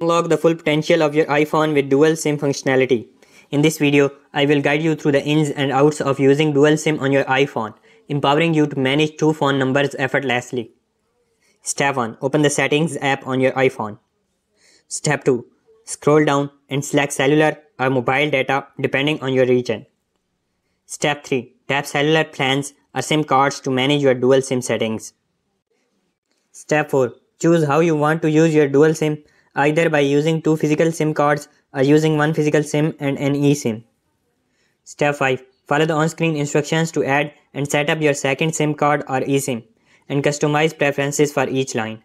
Unlock the full potential of your iPhone with dual SIM functionality. In this video, I will guide you through the ins and outs of using dual SIM on your iPhone, empowering you to manage two phone numbers effortlessly. Step 1. Open the Settings app on your iPhone. Step 2. Scroll down and select Cellular or Mobile Data depending on your region. Step 3. Tap Cellular Plans or SIM cards to manage your dual SIM settings. Step 4. Choose how you want to use your dual SIM either by using two physical SIM cards or using one physical SIM and an eSIM. Step 5. Follow the on-screen instructions to add and set up your second SIM card or eSIM and customize preferences for each line.